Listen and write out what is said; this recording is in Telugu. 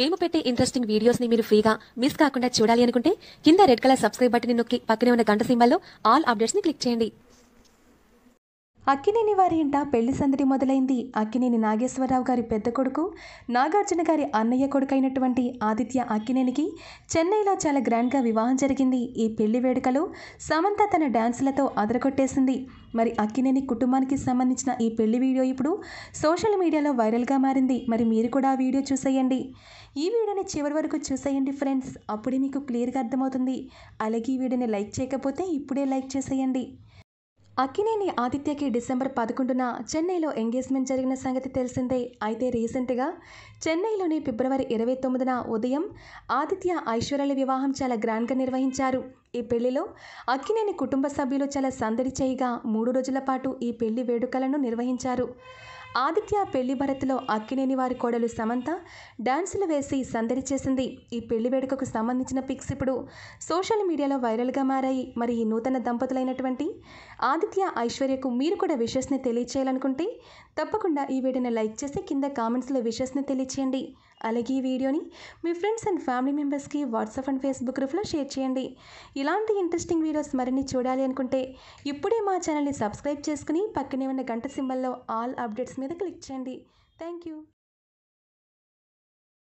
మేము పెట్టే ఇంట్రెస్టింగ్ వీడియోస్ ని మీరు ఫ్రీగా మిస్ కాకుండా చూడాలి అనుకుంటే కింద రెడ్ కలర్ సబ్స్క్రైబ్ బటన్ నొక్కి పక్కనే ఉన్న గంట సింబల్లో ఆల్ అప్డేట్స్ ని క్లిక్ చేయండి అక్కినేని వారి ఇంట పెళ్లి సందడి మొదలైంది అక్కినేని నాగేశ్వరరావు గారి పెద్ద కొడుకు నాగార్జున గారి అన్నయ్య కొడుకైనటువంటి ఆదిత్య అక్కినేనికి చెన్నైలో చాలా గ్రాండ్గా వివాహం జరిగింది ఈ పెళ్లి వేడుకలో సమంత తన డ్యాన్సులతో అదరగొట్టేసింది మరి అక్కినేని కుటుంబానికి సంబంధించిన ఈ పెళ్లి వీడియో ఇప్పుడు సోషల్ మీడియాలో వైరల్గా మారింది మరి మీరు కూడా ఆ వీడియో చూసేయండి ఈ వీడియోని చివరి వరకు చూసేయండి ఫ్రెండ్స్ అప్పుడే మీకు క్లియర్గా అర్థమవుతుంది అలాగే ఈ వీడియోని లైక్ చేయకపోతే ఇప్పుడే లైక్ చేసేయండి అక్కినేని ఆదిత్యకి డిసెంబర్ పదకొండున చెన్నైలో ఎంగేజ్మెంట్ జరిగిన సంగతి తెలిసిందే అయితే రీసెంట్గా చెన్నైలోని ఫిబ్రవరి ఇరవై తొమ్మిదిన ఉదయం ఆదిత్య ఐశ్వర్యల వివాహం చాలా గ్రాండ్గా నిర్వహించారు ఈ పెళ్లిలో అక్కినేని కుటుంబ సభ్యులు చాలా సందడి చేయగా మూడు రోజుల పాటు ఈ పెళ్లి వేడుకలను నిర్వహించారు ఆదిత్య పెళ్లి భరత్లో అక్కినేని వారి కోడలు సమంత డాన్సులు వేసి సందడి చేసింది ఈ పెళ్లి వేడుకకు సంబంధించిన పిక్స్ ఇప్పుడు సోషల్ మీడియాలో వైరల్గా మారాయి మరి ఈ నూతన దంపతులైనటువంటి ఆదిత్య ఐశ్వర్యకు మీరు కూడా విషస్ని తెలియచేయాలనుకుంటే తప్పకుండా ఈ వీడియోని లైక్ చేసి కింద కామెంట్స్లో విషస్ని తెలియచేయండి అలాగే ఈ వీడియోని మీ ఫ్రెండ్స్ అండ్ ఫ్యామిలీ మెంబర్స్కి వాట్సాప్ అండ్ ఫేస్బుక్ గ్రూప్లో షేర్ చేయండి ఇలాంటి ఇంట్రెస్టింగ్ వీడియోస్ మరిన్ని చూడాలి అనుకుంటే ఇప్పుడే మా ఛానల్ని సబ్స్క్రైబ్ చేసుకుని పక్కనే ఉన్న గంట సింబల్లో ఆల్ అప్డేట్స్ మీద క్లిక్ చేయండి థ్యాంక్ యూ